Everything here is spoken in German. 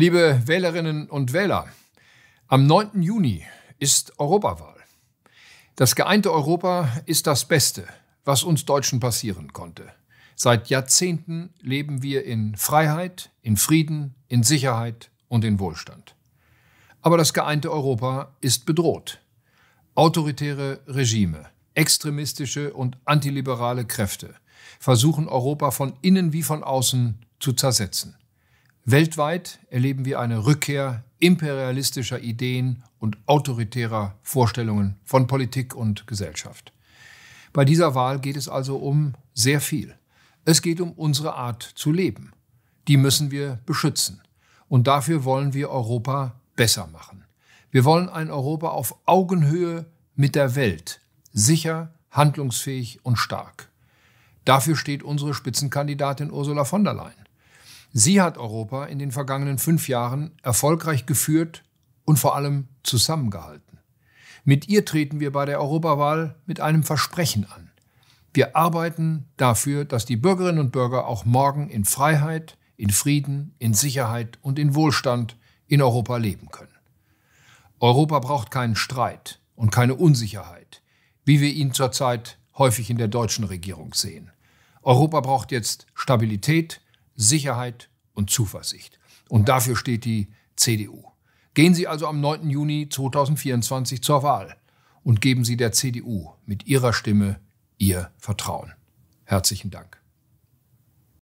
Liebe Wählerinnen und Wähler, am 9. Juni ist Europawahl. Das geeinte Europa ist das Beste, was uns Deutschen passieren konnte. Seit Jahrzehnten leben wir in Freiheit, in Frieden, in Sicherheit und in Wohlstand. Aber das geeinte Europa ist bedroht. Autoritäre Regime, extremistische und antiliberale Kräfte versuchen Europa von innen wie von außen zu zersetzen. Weltweit erleben wir eine Rückkehr imperialistischer Ideen und autoritärer Vorstellungen von Politik und Gesellschaft. Bei dieser Wahl geht es also um sehr viel. Es geht um unsere Art zu leben. Die müssen wir beschützen. Und dafür wollen wir Europa besser machen. Wir wollen ein Europa auf Augenhöhe mit der Welt, sicher, handlungsfähig und stark. Dafür steht unsere Spitzenkandidatin Ursula von der Leyen. Sie hat Europa in den vergangenen fünf Jahren erfolgreich geführt und vor allem zusammengehalten. Mit ihr treten wir bei der Europawahl mit einem Versprechen an. Wir arbeiten dafür, dass die Bürgerinnen und Bürger auch morgen in Freiheit, in Frieden, in Sicherheit und in Wohlstand in Europa leben können. Europa braucht keinen Streit und keine Unsicherheit, wie wir ihn zurzeit häufig in der deutschen Regierung sehen. Europa braucht jetzt Stabilität, Sicherheit und Zuversicht. Und dafür steht die CDU. Gehen Sie also am 9. Juni 2024 zur Wahl und geben Sie der CDU mit Ihrer Stimme Ihr Vertrauen. Herzlichen Dank.